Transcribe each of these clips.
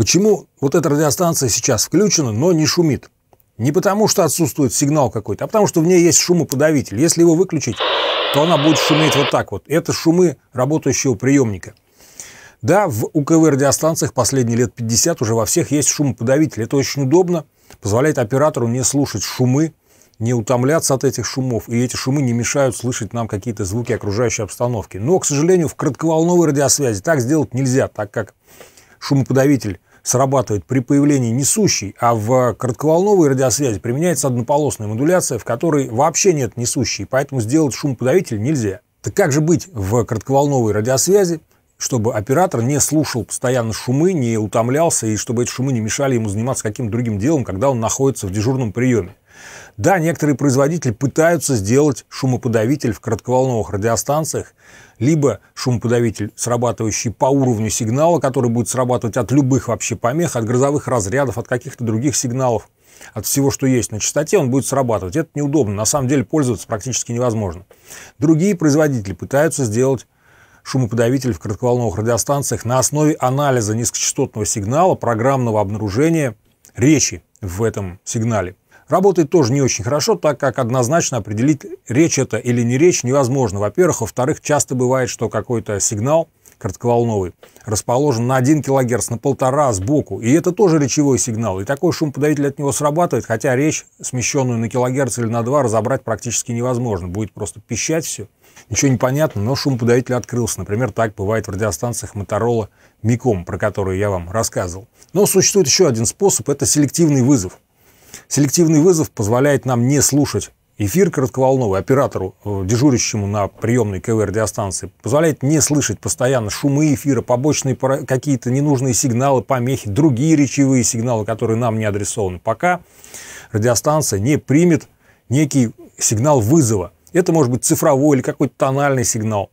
Почему вот эта радиостанция сейчас включена, но не шумит? Не потому, что отсутствует сигнал какой-то, а потому, что в ней есть шумоподавитель. Если его выключить, то она будет шуметь вот так вот. Это шумы работающего приемника. Да, в УКВ радиостанциях последние лет 50 уже во всех есть шумоподавитель. Это очень удобно, позволяет оператору не слушать шумы, не утомляться от этих шумов, и эти шумы не мешают слышать нам какие-то звуки окружающей обстановки. Но, к сожалению, в кратковолновой радиосвязи так сделать нельзя, так как шумоподавитель срабатывает при появлении несущей, а в коротковолновой радиосвязи применяется однополосная модуляция, в которой вообще нет несущей, поэтому сделать шумоподавитель нельзя. Так как же быть в коротковолновой радиосвязи, чтобы оператор не слушал постоянно шумы, не утомлялся, и чтобы эти шумы не мешали ему заниматься каким-то другим делом, когда он находится в дежурном приеме? Да, некоторые производители пытаются сделать шумоподавитель в кратковолновых радиостанциях, либо шумоподавитель, срабатывающий по уровню сигнала, который будет срабатывать от любых вообще помех, от грозовых разрядов, от каких-то других сигналов, от всего, что есть на частоте, он будет срабатывать. Это неудобно, на самом деле пользоваться практически невозможно. Другие производители пытаются сделать шумоподавитель в кратковолновых радиостанциях на основе анализа низкочастотного сигнала, программного обнаружения речи в этом сигнале. Работает тоже не очень хорошо, так как однозначно определить, речь это или не речь, невозможно. Во-первых. Во-вторых, часто бывает, что какой-то сигнал коротковолновый, расположен на 1 кГц, на полтора сбоку. И это тоже речевой сигнал. И такой шум подавитель от него срабатывает, хотя речь, смещенную на килогерц или на 2, разобрать практически невозможно. Будет просто пищать все. Ничего не понятно, но шум подавитель открылся. Например, так бывает в радиостанциях Motorola Micom, про которые я вам рассказывал. Но существует еще один способ – это селективный вызов. Селективный вызов позволяет нам не слушать эфир коротковолновый оператору, э, дежурящему на приемной КВР-радиостанции, позволяет не слышать постоянно шумы эфира, побочные какие-то ненужные сигналы, помехи, другие речевые сигналы, которые нам не адресованы, пока радиостанция не примет некий сигнал вызова. Это может быть цифровой или какой-то тональный сигнал.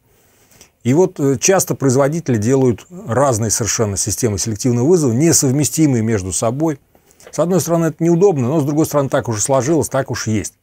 И вот э, часто производители делают разные совершенно системы селективного вызова, несовместимые между собой – с одной стороны, это неудобно, но с другой стороны, так уж сложилось, так уж есть.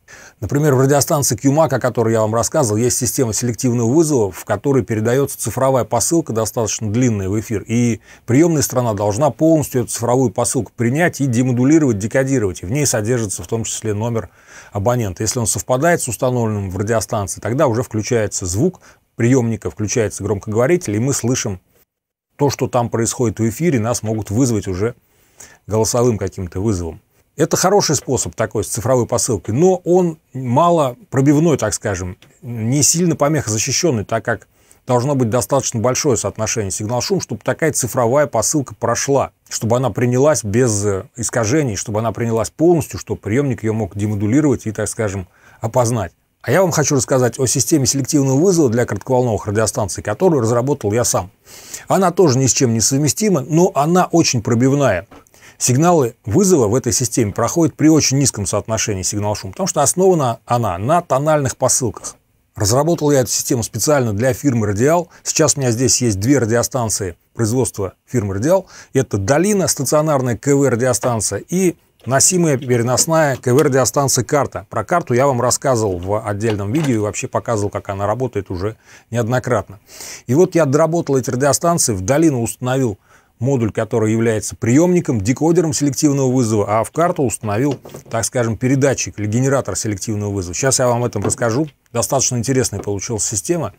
Например, в радиостанции QMAC, о которой я вам рассказывал, есть система селективного вызова, в которой передается цифровая посылка, достаточно длинная в эфир, и приемная страна должна полностью эту цифровую посылку принять и демодулировать, декодировать. И в ней содержится в том числе номер абонента. Если он совпадает с установленным в радиостанции, тогда уже включается звук приемника, включается громкоговоритель, и мы слышим то, что там происходит в эфире, нас могут вызвать уже голосовым каким-то вызовом. Это хороший способ такой с цифровой посылкой, но он мало пробивной, так скажем, не сильно помехозащищенный, так как должно быть достаточно большое соотношение сигнал-шум, чтобы такая цифровая посылка прошла, чтобы она принялась без э, искажений, чтобы она принялась полностью, чтобы приемник ее мог демодулировать и, так скажем, опознать. А я вам хочу рассказать о системе селективного вызова для кратковолновых радиостанций, которую разработал я сам. Она тоже ни с чем не совместима, но она очень пробивная. Сигналы вызова в этой системе проходят при очень низком соотношении сигнал-шум, потому что основана она на тональных посылках. Разработал я эту систему специально для фирмы «Радиал». Сейчас у меня здесь есть две радиостанции производства фирмы «Радиал». Это «Долина», стационарная КВ-радиостанция и носимая переносная КВ-радиостанция «Карта». Про «Карту» я вам рассказывал в отдельном видео и вообще показывал, как она работает уже неоднократно. И вот я доработал эти радиостанции, в «Долину» установил модуль, который является приемником, декодером селективного вызова, а в карту установил, так скажем, передатчик или генератор селективного вызова. Сейчас я вам этом расскажу. Достаточно интересная получилась система.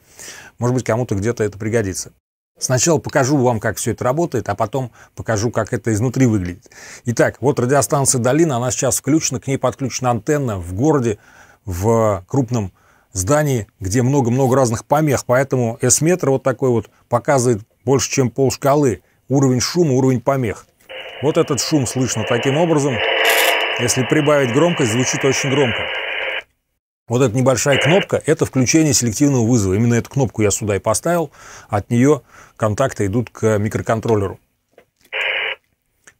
Может быть, кому-то где-то это пригодится. Сначала покажу вам, как все это работает, а потом покажу, как это изнутри выглядит. Итак, вот радиостанция «Долина», она сейчас включена, к ней подключена антенна в городе, в крупном здании, где много-много разных помех, поэтому S-метр вот такой вот показывает больше, чем пол шкалы уровень шума, уровень помех. Вот этот шум слышно таким образом. Если прибавить громкость, звучит очень громко. Вот эта небольшая кнопка – это включение селективного вызова. Именно эту кнопку я сюда и поставил. От нее контакты идут к микроконтроллеру.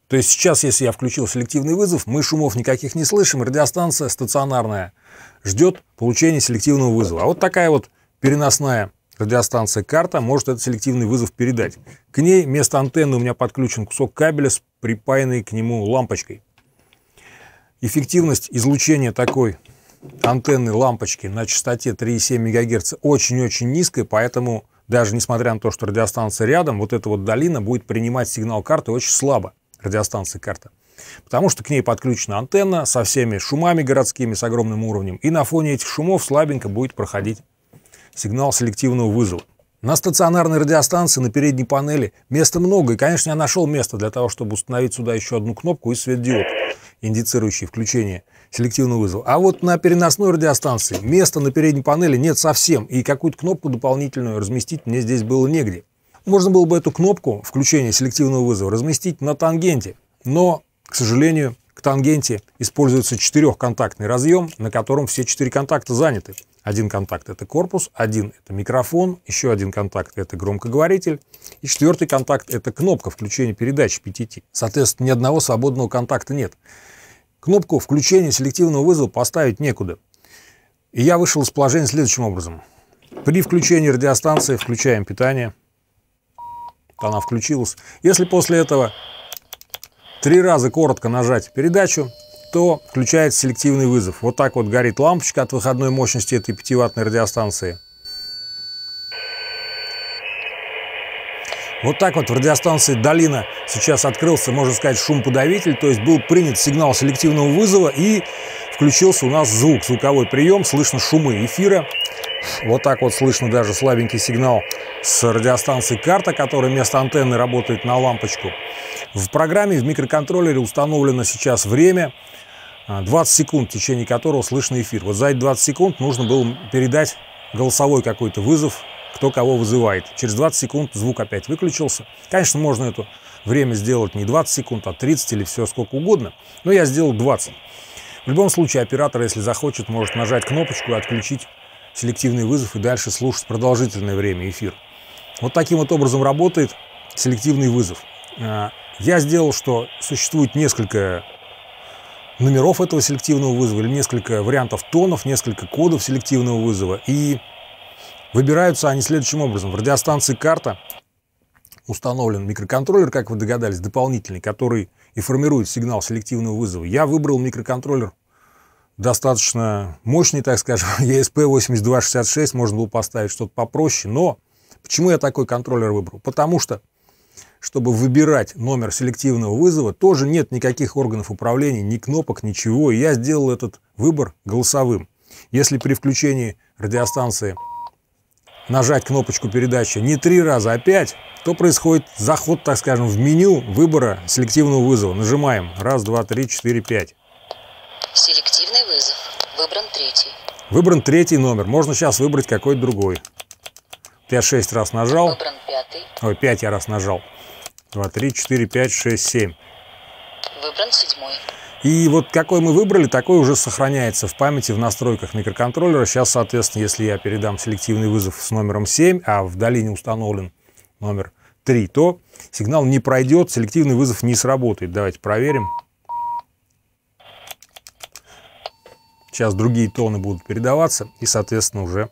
То есть сейчас, если я включил селективный вызов, мы шумов никаких не слышим, радиостанция стационарная ждет получения селективного вызова. А вот такая вот переносная Радиостанция «Карта» может этот селективный вызов передать. К ней вместо антенны у меня подключен кусок кабеля с припаянной к нему лампочкой. Эффективность излучения такой антенны лампочки на частоте 3,7 МГц очень-очень низкая, поэтому даже несмотря на то, что радиостанция рядом, вот эта вот долина будет принимать сигнал карты очень слабо, радиостанция карта. Потому что к ней подключена антенна со всеми шумами городскими, с огромным уровнем, и на фоне этих шумов слабенько будет проходить сигнал селективного вызова. На стационарной радиостанции на передней панели места много, и, конечно, я нашел место для того, чтобы установить сюда еще одну кнопку и светодиод, индицирующий включение селективного вызова. А вот на переносной радиостанции места на передней панели нет совсем, и какую-то кнопку дополнительную разместить мне здесь было негде. Можно было бы эту кнопку включения селективного вызова разместить на тангенте, но, к сожалению, к тангенте используется четырехконтактный разъем, на котором все четыре контакта заняты. Один контакт – это корпус, один – это микрофон, еще один контакт – это громкоговоритель, и четвертый контакт – это кнопка включения передач PTT. Соответственно, ни одного свободного контакта нет. Кнопку включения селективного вызова поставить некуда. И я вышел из положения следующим образом. При включении радиостанции включаем питание. Она включилась. Если после этого три раза коротко нажать передачу, что включает селективный вызов. Вот так вот горит лампочка от выходной мощности этой 5-ваттной радиостанции. Вот так вот в радиостанции «Долина» сейчас открылся, можно сказать, шум подавитель, то есть был принят сигнал селективного вызова и включился у нас звук, звуковой прием, слышно шумы эфира. Вот так вот слышно даже слабенький сигнал с радиостанции «Карта», которая вместо антенны работает на лампочку. В программе в микроконтроллере установлено сейчас время, 20 а, секунд, в течение которого слышно эфир. Вот за эти 20 секунд нужно было передать голосовой какой-то вызов, кто кого вызывает. Через 20 секунд звук опять выключился. Конечно, можно это время сделать не 20 секунд, а 30 или все сколько угодно, но я сделал 20. В любом случае оператор, если захочет, может нажать кнопочку и отключить селективный вызов и дальше слушать продолжительное время эфир. Вот таким вот образом работает селективный вызов. А, я сделал, что существует несколько номеров этого селективного вызова или несколько вариантов тонов, несколько кодов селективного вызова. И выбираются они следующим образом. В радиостанции карта установлен микроконтроллер, как вы догадались, дополнительный, который и формирует сигнал селективного вызова. Я выбрал микроконтроллер достаточно мощный, так скажем, ESP8266, можно было поставить что-то попроще, но почему я такой контроллер выбрал? Потому что чтобы выбирать номер селективного вызова, тоже нет никаких органов управления, ни кнопок, ничего. И я сделал этот выбор голосовым. Если при включении радиостанции нажать кнопочку передачи не три раза, а пять, то происходит заход, так скажем, в меню выбора селективного вызова. Нажимаем. Раз, два, три, четыре, пять. Селективный вызов. Выбран третий. Выбран третий номер. Можно сейчас выбрать какой-то другой. Я шесть раз нажал. Выбран пятый. Ой, пять я раз нажал два, три, четыре, пять, шесть, семь. Выбран седьмой. И вот какой мы выбрали, такой уже сохраняется в памяти в настройках микроконтроллера. Сейчас, соответственно, если я передам селективный вызов с номером 7, а в долине установлен номер 3, то сигнал не пройдет, селективный вызов не сработает. Давайте проверим. Сейчас другие тоны будут передаваться, и, соответственно, уже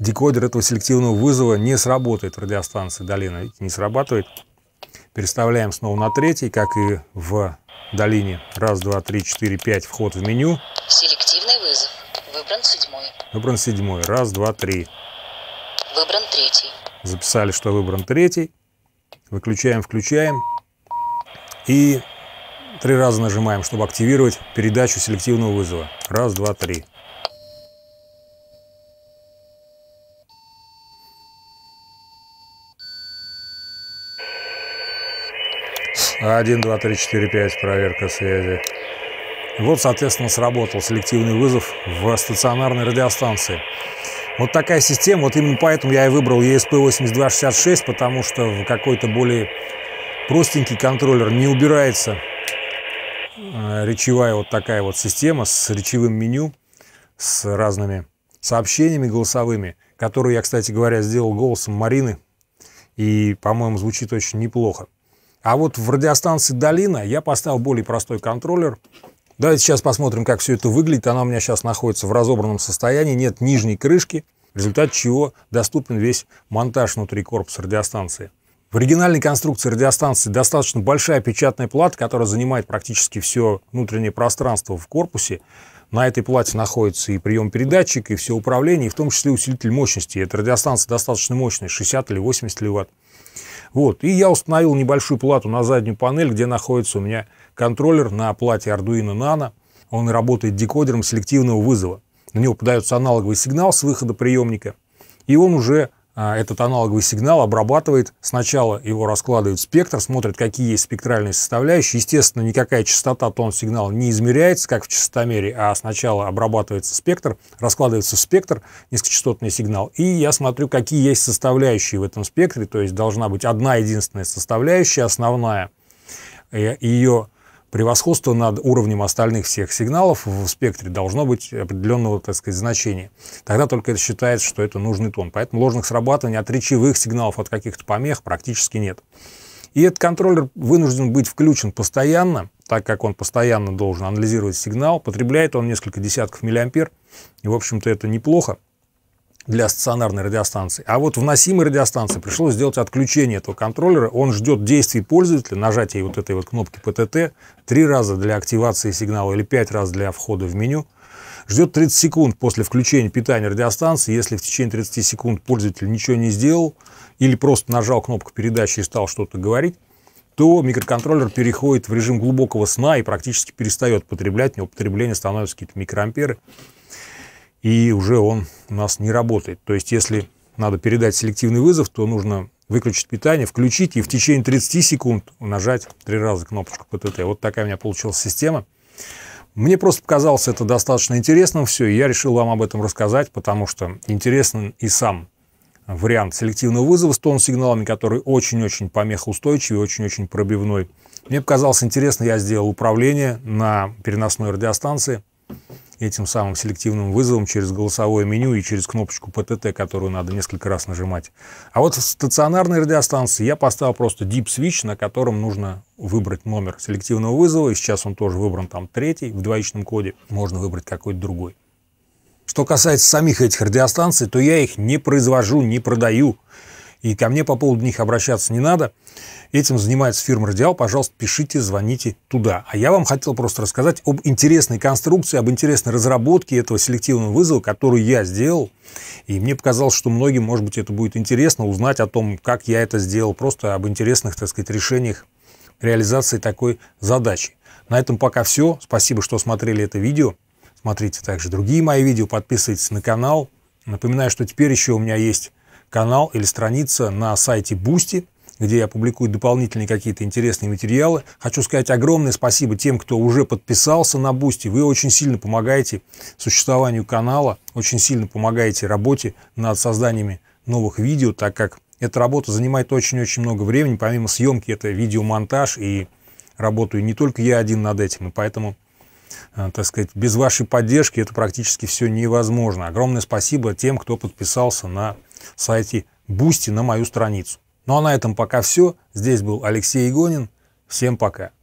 декодер этого селективного вызова не сработает в радиостанции долина. Видите, не срабатывает. Переставляем снова на третий, как и в долине. Раз, два, три, четыре, пять. Вход в меню. Селективный вызов. Выбран седьмой. Выбран седьмой. Раз, два, три. Выбран третий. Записали, что выбран третий. Выключаем, включаем. И три раза нажимаем, чтобы активировать передачу селективного вызова. Раз, два, три. 1, 2, 3, 4, 5, проверка связи. Вот, соответственно, сработал селективный вызов в стационарной радиостанции. Вот такая система, вот именно поэтому я и выбрал ESP8266, потому что какой-то более простенький контроллер не убирается э, речевая вот такая вот система с речевым меню, с разными сообщениями голосовыми, которые я, кстати говоря, сделал голосом Марины, и, по-моему, звучит очень неплохо. А вот в радиостанции «Долина» я поставил более простой контроллер. Давайте сейчас посмотрим, как все это выглядит. Она у меня сейчас находится в разобранном состоянии, нет нижней крышки, в результате чего доступен весь монтаж внутри корпуса радиостанции. В оригинальной конструкции радиостанции достаточно большая печатная плата, которая занимает практически все внутреннее пространство в корпусе. На этой плате находится и прием-передатчик, и все управление, и в том числе усилитель мощности. Эта радиостанция достаточно мощная, 60 или 80 киловатт. Вот. И я установил небольшую плату на заднюю панель, где находится у меня контроллер на плате Arduino Nano. Он работает декодером селективного вызова. На него подается аналоговый сигнал с выхода приемника, и он уже а, этот аналоговый сигнал обрабатывает. Сначала его раскладывает в спектр, смотрит, какие есть спектральные составляющие. Естественно, никакая частота тон сигнала не измеряется, как в частотомере, а сначала обрабатывается спектр, раскладывается в спектр низкочастотный сигнал. И я смотрю, какие есть составляющие в этом спектре. То есть должна быть одна единственная составляющая, основная. Э, Ее превосходство над уровнем остальных всех сигналов в спектре должно быть определенного, так сказать, значения. Тогда только это считается, что это нужный тон. Поэтому ложных срабатываний от речевых сигналов, от каких-то помех практически нет. И этот контроллер вынужден быть включен постоянно, так как он постоянно должен анализировать сигнал. Потребляет он несколько десятков миллиампер. И, в общем-то, это неплохо для стационарной радиостанции. А вот вносимой радиостанции пришлось сделать отключение этого контроллера. Он ждет действий пользователя, нажатия вот этой вот кнопки ПТТ, три раза для активации сигнала или пять раз для входа в меню. Ждет 30 секунд после включения питания радиостанции. Если в течение 30 секунд пользователь ничего не сделал или просто нажал кнопку передачи и стал что-то говорить, то микроконтроллер переходит в режим глубокого сна и практически перестает потреблять. У него потребление становится какие-то микроамперы и уже он у нас не работает. То есть, если надо передать селективный вызов, то нужно выключить питание, включить и в течение 30 секунд нажать три раза кнопочку ПТТ. Вот такая у меня получилась система. Мне просто показалось это достаточно интересным все, и я решил вам об этом рассказать, потому что интересен и сам вариант селективного вызова с тон-сигналами, который очень-очень помехоустойчивый, очень-очень пробивной. Мне показалось интересно, я сделал управление на переносной радиостанции этим самым селективным вызовом через голосовое меню и через кнопочку ПТТ, которую надо несколько раз нажимать. А вот в стационарной радиостанции я поставил просто Deep Switch, на котором нужно выбрать номер селективного вызова, и сейчас он тоже выбран там третий, в двоичном коде можно выбрать какой-то другой. Что касается самих этих радиостанций, то я их не произвожу, не продаю и ко мне по поводу них обращаться не надо. Этим занимается фирма «Радиал». Пожалуйста, пишите, звоните туда. А я вам хотел просто рассказать об интересной конструкции, об интересной разработке этого селективного вызова, которую я сделал. И мне показалось, что многим, может быть, это будет интересно узнать о том, как я это сделал, просто об интересных, так сказать, решениях реализации такой задачи. На этом пока все. Спасибо, что смотрели это видео. Смотрите также другие мои видео, подписывайтесь на канал. Напоминаю, что теперь еще у меня есть канал или страница на сайте Бусти, где я публикую дополнительные какие-то интересные материалы. Хочу сказать огромное спасибо тем, кто уже подписался на Бусти. Вы очень сильно помогаете существованию канала, очень сильно помогаете работе над созданиями новых видео, так как эта работа занимает очень-очень много времени. Помимо съемки, это видеомонтаж, и работаю не только я один над этим, и поэтому э, так сказать, без вашей поддержки это практически все невозможно. Огромное спасибо тем, кто подписался на сайте Бусти на мою страницу. Ну а на этом пока все. Здесь был Алексей Игонин. Всем пока.